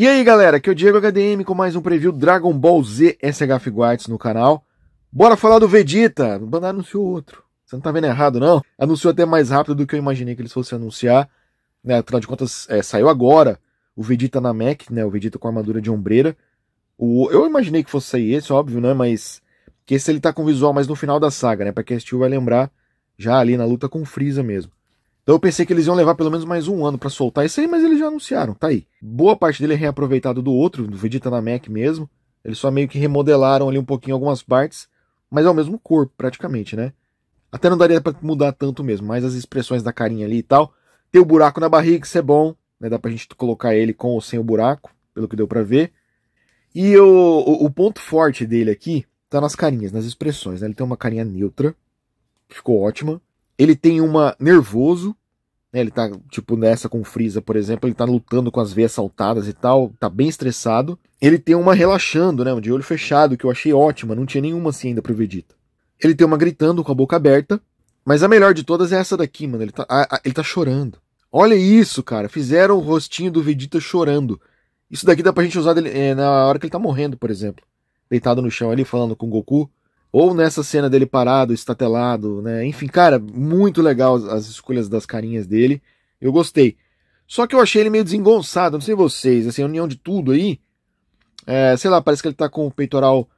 E aí galera, aqui é o Diego HDM com mais um preview Dragon Ball Z SH Guards no canal. Bora falar do Vegeta! O anunciou outro. Você não tá vendo errado, não? Anunciou até mais rápido do que eu imaginei que eles fossem anunciar. Né, afinal de contas, é, saiu agora o Vegeta na Mac, né? O Vegeta com a armadura de ombreira. O, eu imaginei que fosse sair esse, óbvio, né? Mas que esse ele tá com visual mais no final da saga, né? Pra quem assistiu vai lembrar já ali na luta com o Freeza mesmo. Então eu pensei que eles iam levar pelo menos mais um ano para soltar isso aí, mas eles já anunciaram, tá aí. Boa parte dele é reaproveitado do outro, do Vegeta na Mac mesmo. Eles só meio que remodelaram ali um pouquinho algumas partes, mas é o mesmo corpo praticamente, né? Até não daria para mudar tanto mesmo, mas as expressões da carinha ali e tal. Tem o buraco na barriga, isso é bom, né? Dá pra gente colocar ele com ou sem o buraco, pelo que deu para ver. E o, o, ponto forte dele aqui tá nas carinhas, nas expressões, né? Ele tem uma carinha neutra, que ficou ótima. Ele tem uma nervoso, né, ele tá, tipo, nessa com o Freeza, por exemplo, ele tá lutando com as veias saltadas e tal, tá bem estressado. Ele tem uma relaxando, né? De olho fechado, que eu achei ótima, não tinha nenhuma assim ainda pro Vegeta. Ele tem uma gritando com a boca aberta, mas a melhor de todas é essa daqui, mano. Ele tá, a, a, ele tá chorando. Olha isso, cara. Fizeram o rostinho do Vegeta chorando. Isso daqui dá pra gente usar dele, é, na hora que ele tá morrendo, por exemplo. Deitado no chão ali, falando com o Goku. Ou nessa cena dele parado, estatelado, né? Enfim, cara, muito legal as escolhas das carinhas dele. Eu gostei. Só que eu achei ele meio desengonçado, não sei vocês, assim, a união de tudo aí. É, sei lá, parece que ele tá com o peitoral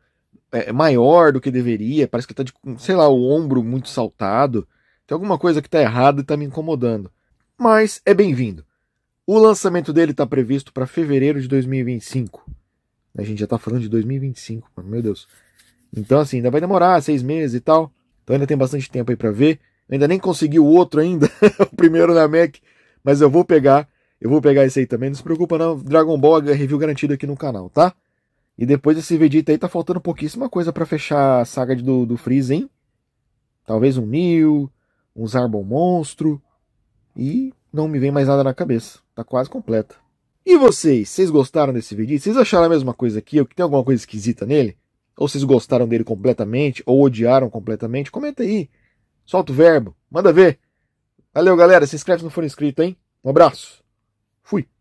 é, maior do que deveria, parece que ele tá de, sei lá, o ombro muito saltado. Tem alguma coisa que tá errada e tá me incomodando. Mas é bem-vindo. O lançamento dele tá previsto para fevereiro de 2025. A gente já tá falando de 2025, meu Deus. Então, assim, ainda vai demorar seis meses e tal. Então ainda tem bastante tempo aí para ver. Eu ainda nem consegui o outro ainda, o primeiro na Mac, mas eu vou pegar. Eu vou pegar esse aí também, não se preocupa não, Dragon Ball review garantido aqui no canal, tá? E depois desse Vegeta aí tá faltando pouquíssima coisa para fechar a saga do, do Freeza, hein? Talvez um Nil, um Zarbon Monstro e não me vem mais nada na cabeça, tá quase completa. E vocês, vocês gostaram desse vídeo? Vocês acharam a mesma coisa aqui? Ou que tem alguma coisa esquisita nele? Ou vocês gostaram dele completamente, ou odiaram completamente. Comenta aí. Solta o verbo. Manda ver. Valeu, galera. Se inscreve se não for inscrito, hein? Um abraço. Fui.